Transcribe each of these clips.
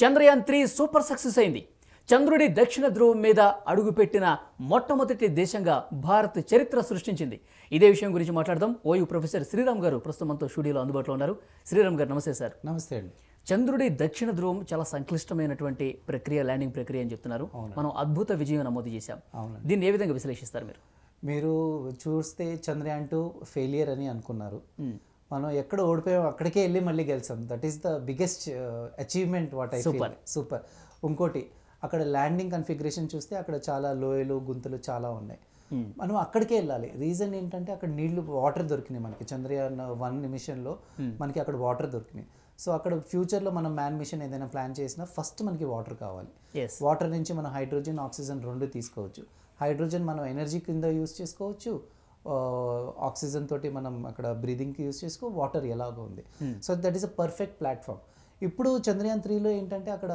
Chandrayaan three super success అయింది చంద్రుడి దక్షిణ ధ్రువం మీద అడుగుపెట్టిన మొట్టమొదటి దేశంగా భారత్ చరిత్ర సృష్టించింది ఇదే విషయం గురించి మాట్లాడదాం ఓయు ప్రొఫెసర్ శ్రీరామ్ గారు ప్రస్తుతం మనతో స్టూడియోలో అందుబాటులో ఉన్నారు శ్రీరామ్ గారు నమస్తే సార్ నమస్తే అండి చంద్రుడి దక్షిణ ధ్రువం చాలా సంక్లిష్టమైనటువంటి ప్రక్రియ ల్యాండింగ్ ప్రక్రియ అని చెప్తున్నారు మనం అద్భుత విజయం నమోదు చేశాం దీన్ని ఏ విధంగా విశ్లేషిస్తారు మీరు మీరు చూస్తే చంద్రయాన్ టూ ఫెయిలియర్ అని అనుకున్నారు మనం ఎక్కడ ఓడిపోయాం అక్కడికే వెళ్ళి మళ్ళీ గెలిచాం that is the biggest achievement what I super super ఇంకోటి అక్కడ ల్యాండింగ్ కన్ఫిగరేషన్ చూస్తే అక్కడ చాలా లోయలు గుంతలు చాలా ఉన్నాయి hmm. మనం అక్కడికే వెళ్ళాలి రీజన్ ఏంటంటే అక్కడ నీళ్లు వాటర్ దొరికినాయి మనకి చంద్రయాన్ వన్ మిషన్లో hmm. మనకి అక్కడ వాటర్ దొరికినాయి సో అక్కడ ఫ్యూచర్లో మనం మ్యాన్ మిషన్ ఏదైనా ప్లాన్ చేసినా ఫస్ట్ మనకి వాటర్ కావాలి వాటర్ నుంచి మనం హైడ్రోజన్ ఆక్సిజన్ రెండు తీసుకోవచ్చు హైడ్రోజన్ మనం ఎనర్జీ కింద యూస్ చేసుకోవచ్చు ఆక్సిజన్ తోటి మనం అక్కడ బ్రీదింగ్కి యూస్ చేసుకో వాటర్ ఎలాగో ఉంది so that is a perfect platform ఇప్పుడు చంద్రయాన్ త్రీలో ఏంటంటే అక్కడ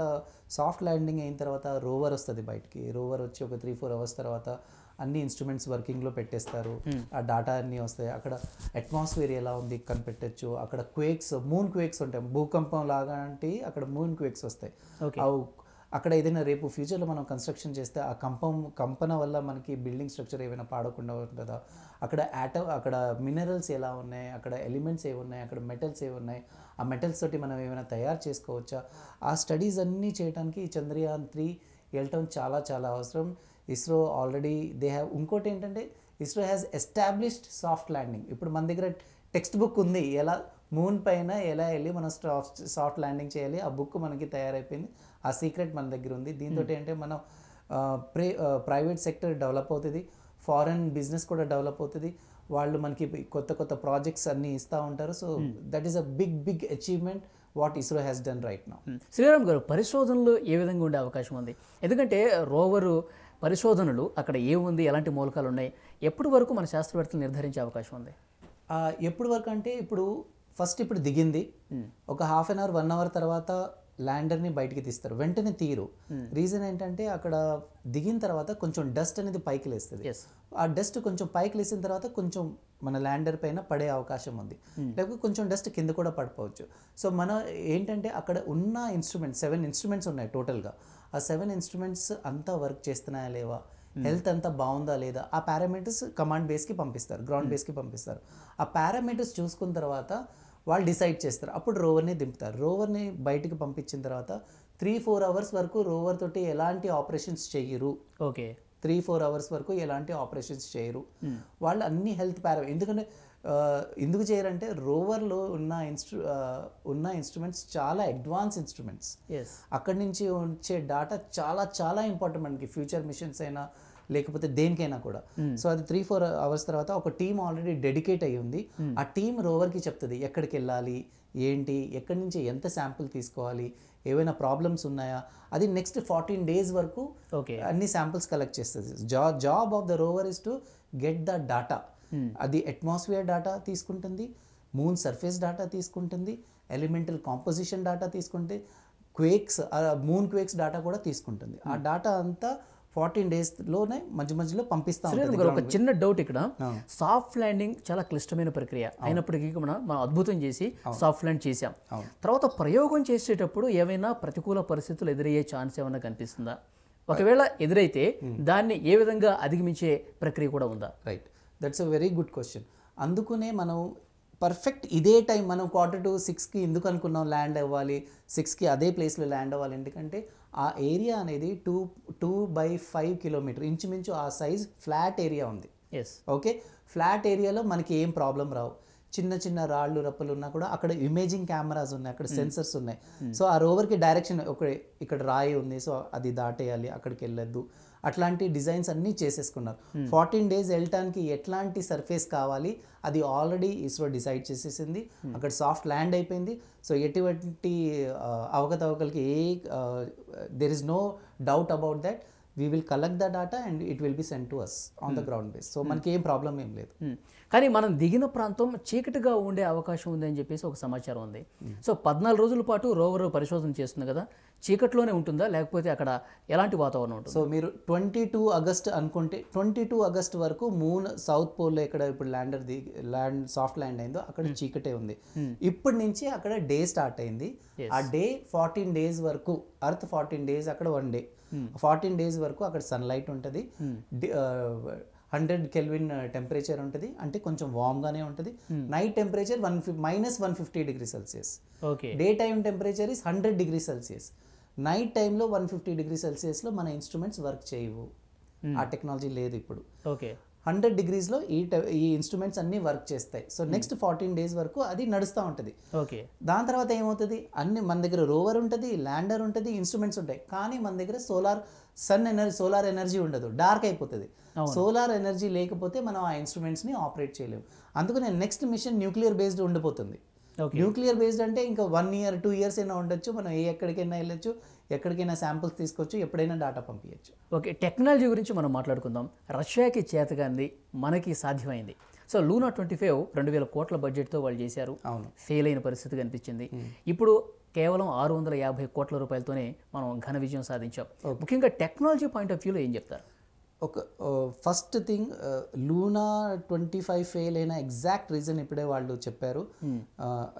సాఫ్ట్ ల్యాండింగ్ అయిన తర్వాత రోవర్ వస్తుంది బయటికి రోవర్ వచ్చి ఒక త్రీ ఫోర్ అవర్స్ తర్వాత అన్ని ఇన్స్ట్రుమెంట్స్ వర్కింగ్లో పెట్టేస్తారు hmm. ఆ డాటా అన్నీ వస్తాయి అక్కడ అట్మాస్ఫియర్ ఎలా ఉంది కనిపెట్టచ్చు అక్కడ క్వేక్స్ మూన్ క్వేక్స్ ఉంటాయి భూకంపం లాగా అంటే అక్కడ మూన్ క్వేక్స్ వస్తాయి ఆ అక్కడ ఏదైనా రేపు ఫ్యూచర్లో మనం కన్స్ట్రక్షన్ చేస్తే ఆ కంపం కంపన వల్ల మనకి బిల్డింగ్ స్ట్రక్చర్ ఏమైనా పాడకుండా ఉంటుందా అక్కడ యాట అక్కడ మినరల్స్ ఎలా ఉన్నాయి అక్కడ ఎలిమెంట్స్ ఏమున్నాయి అక్కడ మెటల్స్ ఉన్నాయి ఆ మెటల్స్ తోటి మనం ఏమైనా తయారు చేసుకోవచ్చా ఆ స్టడీస్ అన్నీ చేయడానికి చంద్రయాన్ త్రీ వెళ్ళటం చాలా చాలా అవసరం ఇస్రో ఆల్రెడీ దే హ్యావ్ ఇంకోటి ఏంటంటే ISRO has established soft landing ఇప్పుడు మన దగ్గర టెక్స్ట్ బుక్ ఉంది ఎలా మూన్ పైన ఎలా వెళ్ళి మనం సాఫ్ట్ ల్యాండింగ్ చేయాలి ఆ బుక్ మనకి తయారైపోయింది ఆ సీక్రెట్ మన దగ్గర ఉంది hmm. దీంతో ఏంటంటే మనం ప్రే ప్రైవేట్ సెక్టర్ డెవలప్ అవుతుంది ఫారెన్ బిజినెస్ కూడా డెవలప్ అవుతుంది వాళ్ళు మనకి కొత్త కొత్త ప్రాజెక్ట్స్ అన్నీ ఇస్తూ ఉంటారు so hmm. That is a big big achievement what ISRO has done right now hmm. Sriram గారు పరిశోధనలు ఏ విధంగా ఉండే అవకాశం ఉంది ఎందుకంటే రోవరు పరిశోధనలు అక్కడ ఏముంది ఎలాంటి మూలకాలు ఉన్నాయి ఎప్పటి వరకు మన శాస్త్రవేత్తలు నిర్ధారించే అవకాశం ఉంది ఎప్పటి వరకు అంటే ఇప్పుడు ఫస్ట్ ఇప్పుడు దిగింది ఒక half an hour one hour తర్వాత ల్యాండర్ని బయటికి తీస్తారు వెంటనే తీరు రీజన్ ఏంటంటే అక్కడ దిగిన తర్వాత కొంచెం డస్ట్ అనేది పైకి లేస్తుంది ఆ డస్ట్ కొంచెం పైకి లేసిన తర్వాత కొంచెం మన ల్యాండర్ పైన పడే అవకాశం ఉంది లేకపోతే కొంచెం డస్ట్ కింద కూడా పడిపోవచ్చు సో మనం ఏంటంటే అక్కడ ఉన్న ఇన్స్ట్రుమెంట్స్ సెవెన్ ఇన్స్ట్రుమెంట్స్ ఉన్నాయి టోటల్గా ఆ సెవెన్ ఇన్స్ట్రుమెంట్స్ అంతా వర్క్ చేస్తున్నాయా లేవా హెల్త్ అంతా బాగుందా లేదా ఆ పారామీటర్స్ కమాండ్ బేస్కి పంపిస్తారు గ్రౌండ్ బేస్కి పంపిస్తారు ఆ పారామీటర్స్ చూసుకున్న తర్వాత వాళ్ళు డిసైడ్ చేస్తారు అప్పుడు రోవర్ని దింపుతారు రోవర్ని బయటికి పంపించిన తర్వాత త్రీ ఫోర్ అవర్స్ వరకు రోవర్ తోటి ఎలాంటి ఆపరేషన్స్ చేయరు ఓకే త్రీ ఫోర్ అవర్స్ వరకు ఎలాంటి ఆపరేషన్స్ చేయరు hmm. వాళ్ళు అన్ని హెల్త్ పారా ఎందుకంటే ఎందుకు చేయరంటే రోవర్లో ఉన్న ఇన్స్ట్రు ఉన్న ఇన్స్ట్రుమెంట్స్ చాలా అడ్వాన్స్ ఇన్స్ట్రుమెంట్స్ అక్కడి నుంచి వచ్చే డాటా చాలా చాలా ఇంపార్టెంట్ మనకి ఫ్యూచర్ మిషన్స్ అయినా లేకపోతే దేనికైనా కూడా సో hmm. అది త్రీ ఫోర్ అవర్స్ తర్వాత ఒక టీం ఆల్రెడీ డెడికేట్ అయ్యి ఉంది hmm. ఆ టీం రోవర్కి చెప్తుంది ఎక్కడికి వెళ్ళాలి ఏంటి ఎక్కడి నుంచి ఎంత శాంపుల్ తీసుకోవాలి ఏవైనా ప్రాబ్లమ్స్ ఉన్నాయా అది నెక్స్ట్ ఫార్టీన్ డేస్ వరకు అన్ని శాంపుల్స్ కలెక్ట్ చేస్తుంది జా job of the rover is to get the data అది అట్మాస్ఫియర్ డాటా తీసుకుంటుంది మూన్ సర్ఫేస్ డాటా తీసుకుంటుంది ఎలిమెంటల్ కాంపోజిషన్ డాటా తీసుకుంటే క్వేక్స్ మూన్ క్వేక్స్ డాటా కూడా తీసుకుంటుంది ఆ డాటా hmm. అంతా ఫార్టీన్ డేస్ లోనే మధ్య మధ్యలో పంపిస్తాం ఒక చిన్న డౌట్ ఇక్కడ సాఫ్ట్ ల్యాండింగ్ చాలా క్లిష్టమైన ప్రక్రియ అయినప్పటికీ మనం మనం అద్భుతం చేసి సాఫ్ట్ ల్యాండ్ చేసాం తర్వాత ప్రయోగం చేసేటప్పుడు ఏమైనా ప్రతికూల పరిస్థితులు ఎదురయ్యే ఛాన్స్ ఏమైనా కనిపిస్తుందా ఒకవేళ ఎదురైతే hmm. దాన్ని ఏ విధంగా అధిగమించే ప్రక్రియ కూడా ఉందా right that's a very good question అందుకునే మనం పర్ఫెక్ట్ ఇదే టైం మనం క్వార్టర్ టు సిక్స్కి ఎందుకు అనుకున్నాం ల్యాండ్ అవ్వాలి సిక్స్కి అదే ప్లేస్లో ల్యాండ్ అవ్వాలి ఎందుకంటే ఆ ఏరియా అనేది two two by five kilometre ఇంచుమించు ఆ సైజ్ ఫ్లాట్ ఏరియా ఉంది ఎస్ ఓకే ఫ్లాట్ ఏరియాలో మనకి ఏం ప్రాబ్లం రావు చిన్న చిన్న రాళ్ళు రప్పలు ఉన్నా కూడా అక్కడ ఇమేజింగ్ కెమెరాస్ ఉన్నాయి అక్కడ సెన్సర్స్ hmm. ఉన్నాయి సో hmm. ఆ రోవర్కి డైరెక్షన్ ఒక ఇక్కడ రాయి ఉంది సో అది దాటేయాలి అక్కడికి వెళ్ళొద్దు అట్లాంటి డిజైన్స్ అన్నీ చేసేసుకున్నారు ఫార్టీన్ డేస్ వెళ్ళటానికి ఎట్లాంటి సర్ఫేస్ కావాలి అది ఆల్రెడీ ఇస్రో డిసైడ్ చేసేసింది hmm. అక్కడ సాఫ్ట్ ల్యాండ్ అయిపోయింది సో ఎటువంటి అవకతవకలకి ఏ there is no doubt about that we will collect the data and it will be send to us on the ground base so మనకి ఏం ప్రాబ్లం ఏం లేదు hmm. కానీ మనం దిగిన ప్రాంతం చీకటిగా ఉండే అవకాశం ఉంది అని చెప్పేసి ఒక సమాచారం ఉంది hmm. సో పద్నాలుగు రోజుల పాటు రోవర్ పరిశోధన చేస్తుంది కదా చీకట్లోనే ఉంటుందా లేకపోతే అక్కడ ఎలాంటి వాతావరణం ఉంటుంది సో మీరు ట్వంటీ టూ ఆగస్ట్ అనుకుంటే ట్వంటీ టూ ఆగస్ట్ వరకు మూన్ సౌత్ పోల్లో ఎక్కడ ఇప్పుడు ల్యాండర్ దిగి ల్యాండ్ సాఫ్ట్ ల్యాండ్ అయిందో అక్కడ hmm. చీకటే ఉంది ఇప్పటి నుంచి అక్కడ డే స్టార్ట్ అయింది ఆ డే ఫార్టీన్ డేస్ వరకు అర్త్ ఫార్టీన్ డేస్ అక్కడ one day Hmm. Fourteen days వరకు అక్కడ సన్లైట్ ఉంటుంది hmm. హండ్రెడ్ కెల్విన్ టెంపరేచర్ ఉంటుంది అంటే కొంచెం గానే ఉంటుంది hmm. Night temperature one minus one fifty degree Celsius okay day time temperature is hundred degree Celsius night టైంలో వన్ ఫిఫ్టీ డిగ్రీ సెల్సియస్లో మన ఇన్స్ట్రుమెంట్స్ వర్క్ చేయవు ఆ టెక్నాలజీ లేదు ఇప్పుడు ఓకే హండ్రెడ్ డిగ్రీస్లో ఈ ఈ ఇన్స్ట్రుమెంట్స్ అన్నీ వర్క్ చేస్తాయి so hmm. Next fourteen days వరకు అది నడుస్తూ ఉంటుంది ఓకే దాని తర్వాత ఏమవుతుంది అన్ని మన దగ్గర రోవర్ ఉంటుంది ల్యాండర్ ఉంటుంది ఇన్స్ట్రుమెంట్స్ ఉంటాయి కానీ మన దగ్గర solar sun energy solar energy ఉండదు డార్క్ అయిపోతుంది సోలార్ ఎనర్జీ లేకపోతే మనం ఆ ఇన్స్ట్రుమెంట్స్ని ఆపరేట్ చేయలేము అందుకనే నెక్స్ట్ మిషన్ న్యూక్లియర్ బేస్డ్ ఉండిపోతుంది న్యూక్లియర్ బేస్డ్ అంటే ఇంకా వన్ ఇయర్ టూ ఇయర్స్ అయినా ఉండొచ్చు మనం ఏ ఎక్కడికైనా వెళ్ళొచ్చు ఎక్కడికైనా శాంపుల్స్ తీసుకోవచ్చు ఎప్పుడైనా డాటా పంపించచ్చు ఓకే టెక్నాలజీ గురించి మనం మాట్లాడుకుందాం రష్యాకి చేతగాంది మనకి సాధ్యమైంది సో లూనా ట్వంటీ ఫైవ్ రెండు వేల కోట్ల బడ్జెట్తో వాళ్ళు చేశారు అవును ఫెయిల్ అయిన పరిస్థితి కనిపించింది hmm. ఇప్పుడు కేవలం ఆరు వందల యాభై కోట్ల రూపాయలతోనే మనం ఘన విజయం సాధించాం ముఖ్యంగా టెక్నాలజీ పాయింట్ ఆఫ్ వ్యూలో ఏం చెప్తారు ఒక first thing Luna twenty five fail అయిన ఎగ్జాక్ట్ రీజన్ ఇప్పుడే వాళ్ళు చెప్పారు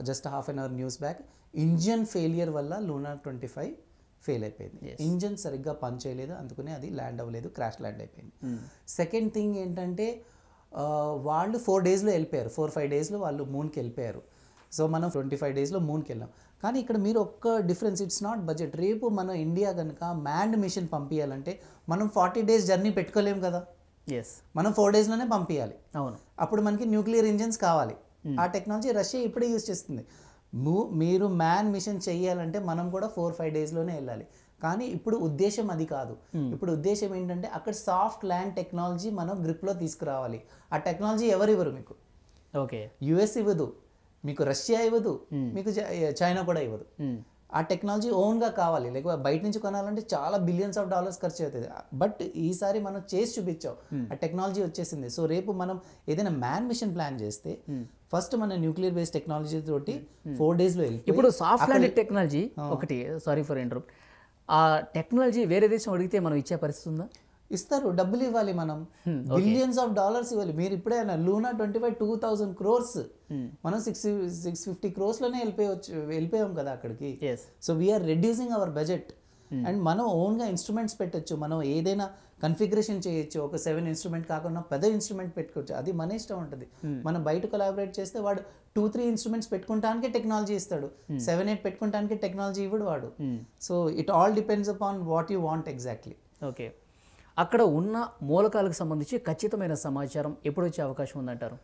just half an hour news back engine failure వల్ల లూనా ట్వంటీ ఫైవ్ ఫెయిల్ అయిపోయింది ఇంజన్ సరిగ్గా పని చేయలేదు అందుకనే అది ల్యాండ్ అవ్వలేదు క్రాష్ ల్యాండ్ అయిపోయింది సెకండ్ hmm. థింగ్ ఏంటంటే వాళ్ళు ఫోర్ డేస్లో వెళ్ళిపోయారు ఫోర్ ఫైవ్ డేస్లో వాళ్ళు మూన్కి వెళ్ళిపోయారు సో మనం ట్వంటీ ఫైవ్ డేస్లో మూన్కి వెళ్ళాం కానీ ఇక్కడ మీరు ఒక్క డిఫరెన్స్ ఇట్స్ నాట్ బడ్జెట్ రేపు మనం ఇండియా కనుక మ్యాండ్ మిషన్ పంపించాలంటే మనం ఫార్టీ డేస్ జర్నీ పెట్టుకోలేము కదా ఎస్ మనం ఫోర్ డేస్లోనే పంపించాలి అవును అప్పుడు మనకి న్యూక్లియర్ ఇంజిన్స్ కావాలి hmm. ఆ టెక్నాలజీ రష్యా ఇప్పుడే యూజ్ చేస్తుంది మీరు మ్యాన్ మిషన్ చేయాలంటే మనం కూడా ఫోర్ ఫైవ్ డేస్లోనే వెళ్ళాలి కానీ ఇప్పుడు ఉద్దేశం అది కాదు hmm. ఇప్పుడు ఉద్దేశం ఏంటంటే అక్కడ సాఫ్ట్ ల్యాండ్ టెక్నాలజీ మనం గ్రిప్లో తీసుకురావాలి ఆ టెక్నాలజీ ఎవరివ్వరు మీకు ఓకే యుఎస్ ఇవ్వదు మీకు రష్యా ఇవ్వదు మీకు చైనా కూడా ఇవ్వదు ఆ టెక్నాలజీ ఓన్గా కావాలి లేకపోతే బయట నుంచి కొనాలంటే చాలా బిలియన్స్ ఆఫ్ డాలర్స్ ఖర్చు అవుతుంది బట్ ఈసారి మనం చేసి చూపించాం ఆ టెక్నాలజీ వచ్చేసింది సో రేపు మనం ఏదైనా మ్యాన్ మిషన్ ప్లాన్ చేస్తే ఫస్ట్ మన న్యూక్లియర్ బేస్డ్ టెక్నాలజీ తోటి ఫోర్ డేస్లో వెళ్ళి ఇప్పుడు సాఫ్ట్ టెక్నాలజీ ఒకటి సారీ ఫర్ ఇంటర్ ఆ టెక్నాలజీ వేరే దేశం అడిగితే మనం ఇచ్చే పరిస్థితి ఉందా ఇస్తారు డబ్బులు ఇవ్వాలి మనం బిలియన్స్ ఆఫ్ డాలర్స్ ఇవ్వాలి మీరు ఇప్పుడే అన్న Luna twenty five two thousand crores మనం సిక్స్ సిక్స్ ఫిఫ్టీ క్రోర్స్ లోనే వెళ్ళిపోయవచ్చు వెళ్ళిపోయాం కదా అక్కడికి so we're reducing our budget and మనం ఓన్గా ఇన్స్ట్రుమెంట్స్ పెట్టచ్చు మనం ఏదైనా కన్ఫిగరేషన్ చేయొచ్చు ఒక సెవెన్ ఇన్స్ట్రుమెంట్ కాకుండా పెద్ద ఇన్స్ట్రుమెంట్ పెట్టుకోవచ్చు అది మన ఇష్టం ఉంటుంది hmm. మనం బయట కొలాబరేట్ చేస్తే వాడు టూ త్రీ ఇన్స్ట్రుమెంట్స్ పెట్టుకుంటానికే టెక్నాలజీ ఇస్తాడు సెవెన్ hmm. ఎయిట్ పెట్టుకుంటానికే టెక్నాలజీ ఇవ్వడు వాడు so it all depends upon what you want exactly okay అక్కడ ఉన్న మూలకాలకు సంబంధించి ఖచ్చితమైన సమాచారం ఎప్పుడు వచ్చే అవకాశం ఉందంటారు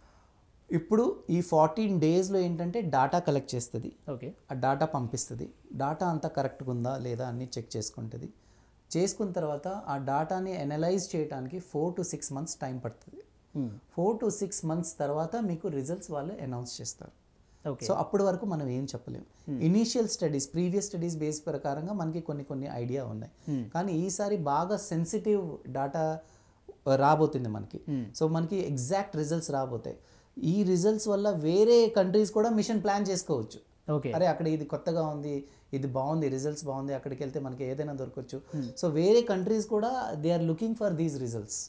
ఇప్పుడు ఈ ఫార్టీన్ డేస్లో ఏంటంటే డేటా కలెక్ట్ చేస్తుంది ఓకే ఆ డేటా పంపిస్తుంది డేటా అంతా కరెక్ట్గా ఉందా లేదా అన్నీ చెక్ చేసుకుంటుంది చేసుకున్న తర్వాత ఆ డేటాని అనలైజ్ చేయడానికి four to six months time పడుతుంది ఫోర్ టు సిక్స్ మంత్స్ తర్వాత మీకు రిజల్ట్స్ వాళ్ళు అనౌన్స్ చేస్తారు సో అప్పటి వరకు మనం ఏం చెప్పలేము initial studies previous studies base ప్రకారంగా మనకి కొన్ని కొన్ని ఐడియా ఉన్నాయి hmm. కానీ ఈసారి బాగా సెన్సిటివ్ డాటా uh, రాబోతుంది మనకి hmm. సో మనకి ఎగ్జాక్ట్ రిజల్ట్స్ రాబోతాయి ఈ రిజల్ట్స్ వల్ల వేరే కంట్రీస్ కూడా మిషన్ ప్లాన్ చేసుకోవచ్చు ఓకే అరే అక్కడ ఇది కొత్తగా ఉంది ఇది బాగుంది రిజల్ట్స్ బాగుంది అక్కడికి వెళ్తే మనకి ఏదైనా దొరకవచ్చు hmm. సో వేరే కంట్రీస్ కూడా they are looking for these results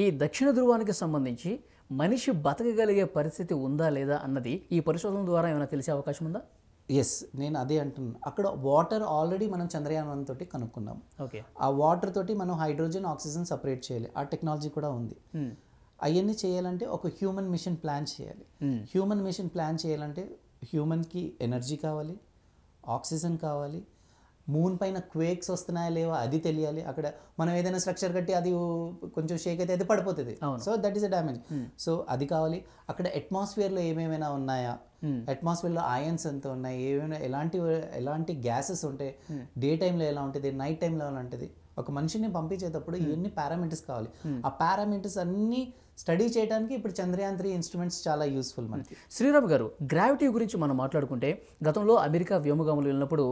ఈ దక్షిణ ధృవానికి సంబంధించి మనిషి బతకగలిగే పరిస్థితి ఉందా లేదా అన్నది ఈ పరిశోధన ద్వారా ఏమైనా తెలిసే అవకాశం ఉందా ఎస్ నేను అదే అంటున్నాను అక్కడ వాటర్ ఆల్రెడీ మనం చంద్రయాన్ వన్ తోటి కనుక్కున్నాం ఓకే ఆ వాటర్ తోటి మనం హైడ్రోజన్ ఆక్సిజన్ సపరేట్ చేయాలి ఆ టెక్నాలజీ కూడా ఉంది hmm. అవన్నీ చేయాలంటే ఒక హ్యూమన్ మిషన్ ప్లాన్ చేయాలి హ్యూమన్ మిషన్ ప్లాన్ చేయాలంటే హ్యూమన్కి ఎనర్జీ కావాలి ఆక్సిజన్ కావాలి మూన్ పైన క్వేక్స్ వస్తున్నాయా లేవా అది తెలియాలి అక్కడ మనం ఏదైనా స్ట్రక్చర్ కట్టి అది కొంచెం షేక్ అయితే అది పడిపోతుంది so that is a damage so అది కావాలి అక్కడ అట్మాస్ఫియర్లో ఏమేమైనా ఉన్నాయా అట్మాస్ఫియర్లో hmm. ఆయన్స్ ఎంత ఉన్నాయి ఏమైనా ఎలాంటి ఎలాంటి గ్యాసెస్ ఉంటాయి డే టైంలో ఎలా ఉంటుంది నైట్ టైంలో ఎలా ఉంటుంది ఒక మనిషిని పంపించేటప్పుడు ఎన్ని hmm. పారామీటర్స్ కావాలి hmm. ఆ పారామీటర్స్ అన్నీ స్టడీ చేయడానికి ఇప్పుడు చంద్రయాన్ త్రీ ఇన్స్ట్రుమెంట్స్ చాలా యూస్ఫుల్ మనకి శ్రీరామ్ గారు గ్రావిటీ గురించి మనం మాట్లాడుకుంటే గతంలో అమెరికా వ్యోమగాములు వెళ్ళినప్పుడు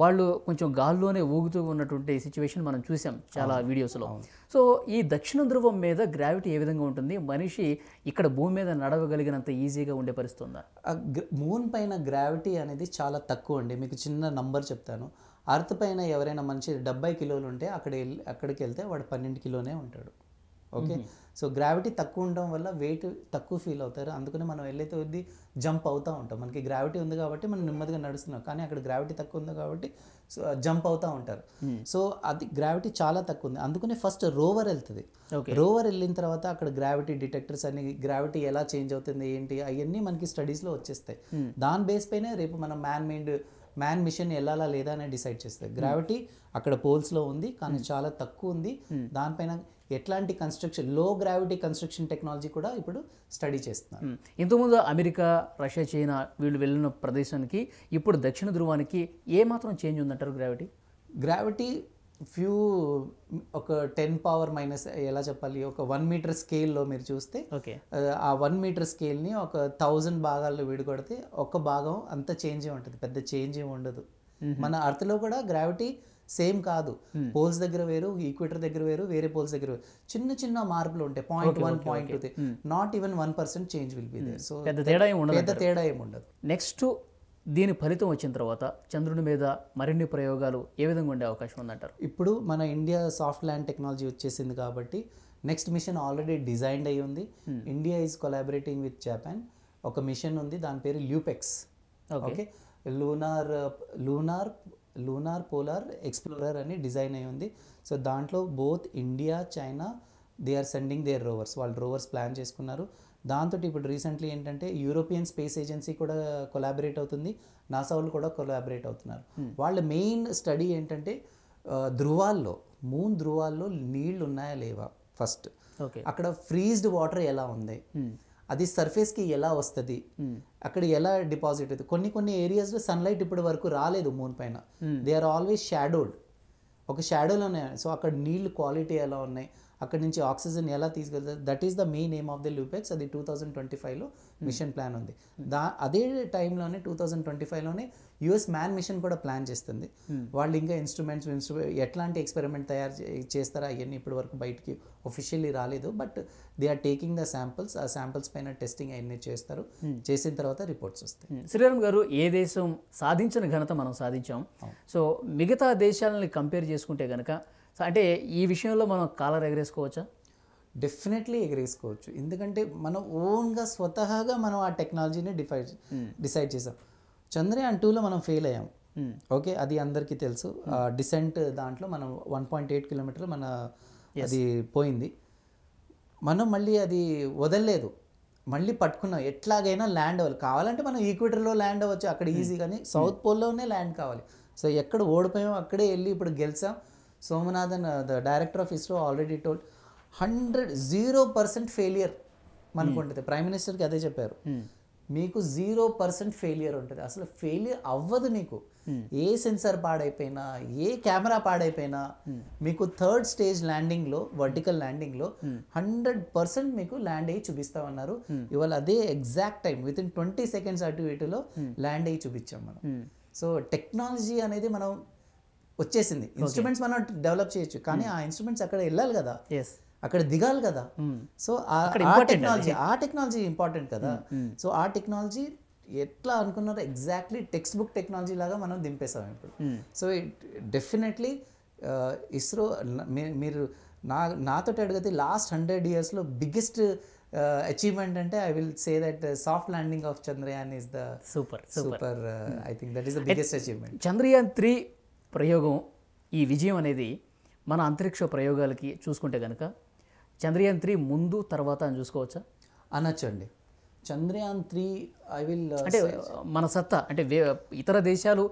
వాళ్ళు కొంచెం గాల్లోనే ఊగుతూ ఉన్నటువంటి సిచ్యువేషన్ మనం చూసాం చాలా వీడియోస్లో సో ఈ దక్షిణ ధ్రువం మీద గ్రావిటీ ఏ విధంగా ఉంటుంది మనిషి ఇక్కడ భూమి మీద నడవగలిగినంత ఈజీగా ఉండే పరిస్థితుందా మూన్ పైన గ్రావిటీ అనేది చాలా తక్కువ అండి మీకు చిన్న నంబర్ చెప్తాను అర్త్ పైన ఎవరైనా మనిషి డెబ్బై కిలోలు ఉంటే అక్కడ అక్కడికి వెళ్తే వాడు పన్నెండు కిలోనే ఉంటాడు ఓకే సో గ్రావిటీ తక్కువ ఉండడం వల్ల వెయిట్ తక్కువ ఫీల్ అవుతారు అందుకని మనం వెళ్ళైతే వద్ది జంప్ అవుతూ ఉంటాం మనకి గ్రావిటీ ఉంది కాబట్టి మనం నెమ్మదిగా నడుస్తున్నాం కానీ అక్కడ గ్రావిటీ తక్కువ ఉంది కాబట్టి జంప్ అవుతూ ఉంటారు సో అది గ్రావిటీ చాలా తక్కువ ఉంది అందుకనే ఫస్ట్ రోవర్ వెళ్తుంది రోవర్ వెళ్ళిన తర్వాత అక్కడ గ్రావిటీ డిటెక్టర్స్ అన్ని గ్రావిటీ ఎలా చేంజ్ అవుతుంది ఏంటి అవన్నీ మనకి స్టడీస్లో వచ్చేస్తాయి దాని బేస్ పైన రేపు మనం మ్యాన్ మేడ్ మ్యాన్ మిషన్ వెళ్ళాలా లేదా అనేది డిసైడ్ చేస్తారు గ్రావిటీ అక్కడ పోల్స్లో ఉంది కానీ hmm. చాలా తక్కువ ఉంది hmm. దానిపైన ఎట్లాంటి కన్స్ట్రక్షన్ లో గ్రావిటీ కన్స్ట్రక్షన్ టెక్నాలజీ కూడా ఇప్పుడు స్టడీ చేస్తున్నారు hmm. ఇంతకుముందు అమెరికా రష్యా చైనా వీళ్ళు వెళ్ళిన ప్రదేశానికి ఇప్పుడు దక్షిణ ధృవానికి ఏమాత్రం చేంజ్ ఉందంటారు గ్రావిటీ గ్రావిటీ ఫ్యూ ఒక టెన్ పవర్ మైనస్ ఎలా చెప్పాలి ఒక వన్ మీటర్ స్కేల్లో మీరు చూస్తే ఓకే ఆ వన్ మీటర్ స్కేల్ని ఒక థౌజండ్ భాగాల్లో విడగొడితే ఒక్క భాగం అంత చేంజ్ ఉంటుంది పెద్ద చేంజ్ ఉండదు మన అర్త్లో కూడా గ్రావిటీ సేమ్ కాదు పోల్స్ దగ్గర వేరు ఈక్వేటర్ దగ్గర వేరు వేరే పోల్స్ దగ్గర వేరు చిన్న చిన్న మార్పులు ఉంటాయి point one point not even one percent change will be so పెద్ద తేడా పెద్ద తేడా ఏమి ఉండదు నెక్స్ట్ దీని ఫలితం వచ్చిన తర్వాత చంద్రుని మీద మరిన్ని ప్రయోగాలు ఏ విధంగా ఉండే అవకాశం ఉందంటారు ఇప్పుడు మన ఇండియా సాఫ్ట్ ల్యాండ్ టెక్నాలజీ వచ్చేసింది కాబట్టి నెక్స్ట్ మిషన్ ఆల్రెడీ డిజైన్డ్ అయి ఉంది hmm. India is collaborating with Japan ఒక మిషన్ ఉంది దాని పేరు LUPEX okay lunar lunar lunar polar explorer అని డిజైన్ అయి ఉంది సో దాంట్లో both India China they are sending their rovers వాళ్ళు రోవర్స్ ప్లాన్ చేసుకున్నారు దాంతో ఇప్పుడు రీసెంట్లీ ఏంటంటే యూరోపియన్ స్పేస్ ఏజెన్సీ కూడా కొలాబరేట్ అవుతుంది నాసా వాళ్ళు కూడా కొలాబరేట్ అవుతున్నారు hmm. వాళ్ళ మెయిన్ స్టడీ ఏంటంటే ధృవాల్లో మూన్ ధృవాల్లో నీళ్లు ఉన్నాయా లేవా ఫస్ట్ అక్కడ ఫ్రీజ్డ్ వాటర్ ఎలా ఉంది hmm. అది సర్ఫేస్కి ఎలా వస్తుంది hmm. అక్కడ ఎలా డిపాజిట్ అవుతుంది కొన్ని కొన్ని ఏరియాస్లో సన్లైట్ ఇప్పటి వరకు రాలేదు మూన్ పైన దే ఆర్ ఆల్వేస్ షాడోడ్ ఒక షాడోలోనే సో అక్కడ నీళ్ళు క్వాలిటీ ఎలా ఉన్నాయి అక్కడి నుంచి ఆక్సిజన్ ఎలా తీసుకెళ్తారు that is the main aim of the LUPEX అది టూ థౌజండ్ ట్వంటీ ఫైవ్లో మిషన్ ప్లాన్ ఉంది hmm. దా అదే టైంలోనే టూ థౌజండ్ ట్వంటీ ఫైవ్లోనే యుఎస్ మ్యాన్ మిషన్ కూడా ప్లాన్ చేస్తుంది hmm. వాళ్ళు ఇంకా ఇన్స్ట్రుమెంట్స్ ఎట్లాంటి ఎక్స్పెరిమెంట్ తయారు చేస్తారా అవన్నీ ఇప్పటి వరకు బయటికి ఒఫిషియల్లీ రాలేదు but they are taking the samples ఆ శాంపుల్స్ పైన టెస్టింగ్ అవన్నీ చేస్తారు hmm. చేసిన తర్వాత రిపోర్ట్స్ వస్తాయి శ్రీరామ్ గారు ఏ దేశం సాధించిన ఘనత మనం సాధించాం సో మిగతా దేశాలని కంపేర్ చేసుకుంటే కనుక సో అంటే ఈ విషయంలో మనం కాలర్ ఎగరేసుకోవచ్చా డెఫినెట్లీ ఎగరేసుకోవచ్చు ఎందుకంటే మనం ఓన్గా స్వతహాగా మనం ఆ టెక్నాలజీని డిఫైడ్ డిసైడ్ చేసాం చంద్రయాన్ టూలో మనం ఫెయిల్ అయ్యాం hmm. ఓకే అది అందరికీ తెలుసు డిసెంట్ hmm. దాంట్లో మనం వన్ పాయింట్ ఎయిట్ కిలోమీటర్లు మన అది పోయింది మనం మళ్ళీ అది వదలలేదు మళ్ళీ పట్టుకున్నాం ఎట్లాగైనా ల్యాండ్ అవ్వాలి కావాలంటే మనం ఈక్వేటర్లో ల్యాండ్ అవ్వచ్చు అక్కడ ఈజీ కానీ సౌత్ పోల్లోనే ల్యాండ్ కావాలి సో ఎక్కడ ఓడిపోయాం అక్కడే వెళ్ళి ఇప్పుడు గెలిచాం Somanathan the director of ISRO already told hundred zero percent failure మనకు ఉంటుంది ప్రైమ్ మినిస్టర్కి అదే చెప్పారు hmm. మీకు జీరో పర్సెంట్ ఫెయిలియర్ ఉంటుంది అసలు ఫెయిలియర్ అవ్వదు నీకు hmm. ఏ సెన్సార్ పాడైపోయినా ఏ కెమెరా పాడైపోయినా hmm. మీకు థర్డ్ స్టేజ్ ల్యాండింగ్లో వర్టికల్ ల్యాండింగ్లో హండ్రెడ్ పర్సెంట్ మీకు ల్యాండ్ అయ్యి చూపిస్తామన్నారు ఇవాళ అదే exact time within twenty seconds అటు ఇటులో ల్యాండ్ అయ్యి చూపించాం మనం సో టెక్నాలజీ అనేది మనం వచ్చేసింది ఇన్స్ట్రుమెంట్స్ మనం డెవలప్ చేయొచ్చు కానీ hmm. ఆ ఇన్స్ట్రుమెంట్స్ అక్కడ వెళ్ళాలి కదా అక్కడ దిగాలి కదా సో hmm. ఆ టెక్నాలజీ ఆ టెక్నాలజీ ఇంపార్టెంట్ కదా సో hmm, ఆ టెక్నాలజీ ఎట్లా అనుకున్నారో ఎగ్జాక్ట్లీ టెక్స్ట్ బుక్ టెక్నాలజీ లాగా మనం దింపేసాం ఇప్పుడు సో డెఫినెట్లీ uh, ఇస్రో మీరు నా నాతోటి అడిగితే లాస్ట్ హండ్రెడ్ ఇయర్స్లో బిగ్గెస్ట్ అచీవ్మెంట్ అంటే I will say that soft landing of Chandrayaan is the super super I think that is the biggest achievement Chandrayaan three ప్రయోగం ఈ విజయం అనేది మన అంతరిక్ష ప్రయోగాలకి చూసుకుంటే కనుక చంద్రయాన్ త్రీ ముందు తర్వాత అని చూసుకోవచ్చా అండి Chandrayaan three I will uh, అంటే మన సత్తా అంటే ఇతర దేశాలు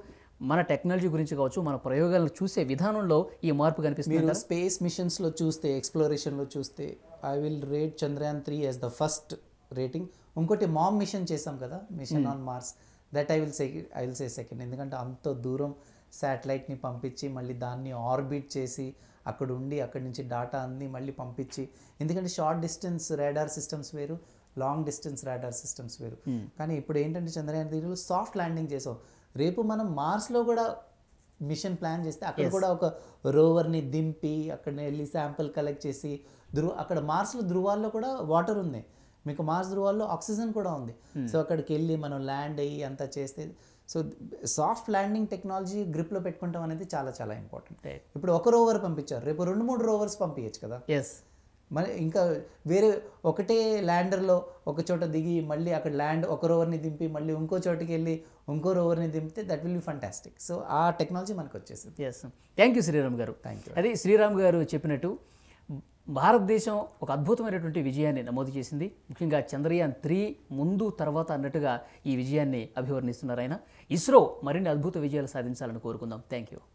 మన టెక్నాలజీ గురించి కావచ్చు మన ప్రయోగాలను చూసే విధానంలో ఈ మార్పు కనిపిస్తుంది స్పేస్ మిషన్స్లో చూస్తే ఎక్స్ప్లోరేషన్లో చూస్తే I will rate Chandrayaan three as the first rating ఇంకోటి మామ్ మిషన్ చేసాం కదా mission on Mars that I will say I will say second ఎందుకంటే అంత దూరం శాటిలైట్ని పంపించి మళ్ళీ దాన్ని ఆర్బిట్ చేసి అక్కడ ఉండి అక్కడి నుంచి డాటా అంది మళ్ళీ పంపించి ఎందుకంటే షార్ట్ డిస్టెన్స్ రాడార్ సిస్టమ్స్ వేరు లాంగ్ డిస్టెన్స్ రాడార్ సిస్టమ్స్ వేరు hmm. కానీ ఇప్పుడు ఏంటంటే చంద్రయాన్ త్రీలో సాఫ్ట్ ల్యాండింగ్ చేసాం రేపు మనం మార్స్లో కూడా మిషన్ ప్లాన్ చేస్తే అక్కడ కూడా ఒక రోవర్ని దింపి అక్కడ వెళ్ళి శాంపుల్ కలెక్ట్ చేసి ధృవ అక్కడ మార్స్లో ధృవాల్లో కూడా వాటర్ ఉంది మీకు మార్స్ ధృవాల్లో ఆక్సిజన్ కూడా ఉంది hmm. సో అక్కడికి వెళ్ళి మనం ల్యాండ్ అయ్యి అంతా చేస్తే సో సాఫ్ట్ ల్యాండింగ్ టెక్నాలజీ గ్రిప్లో పెట్టుకుంటాం అనేది చాలా చాలా ఇంపార్టెంట్ ఇప్పుడు ఒక రోవర్ పంపించారు రేపు రెండు మూడు రోవర్స్ పంపించచ్చు కదా ఎస్ మరి ఇంకా వేరే ఒకటే ల్యాండర్లో ఒక చోట దిగి మళ్ళీ అక్కడ ల్యాండ్ ఒక రోవర్ని దింపి మళ్ళీ ఇంకో చోటకి వెళ్ళి ఇంకో రోవర్ని దింపితే that will be fantastic so ఆ టెక్నాలజీ మనకు వచ్చేసింది ఎస్ థ్యాంక్ యూ శ్రీరామ్ గారు థ్యాంక్ యూ అది శ్రీరామ్ గారు చెప్పినట్టు భారతదేశం ఒక అద్భుతమైనటువంటి విజయాన్ని నమోదు చేసింది ముఖ్యంగా చంద్రయాన్ త్రీ ముందు తర్వాత అన్నట్టుగా ఈ విజయాన్ని అభివర్ణిస్తున్నారు ఆయన ఇస్రో మరిన్ని అద్భుత విజయాలు సాధించాలని కోరుకుందాం థ్యాంక్ యూ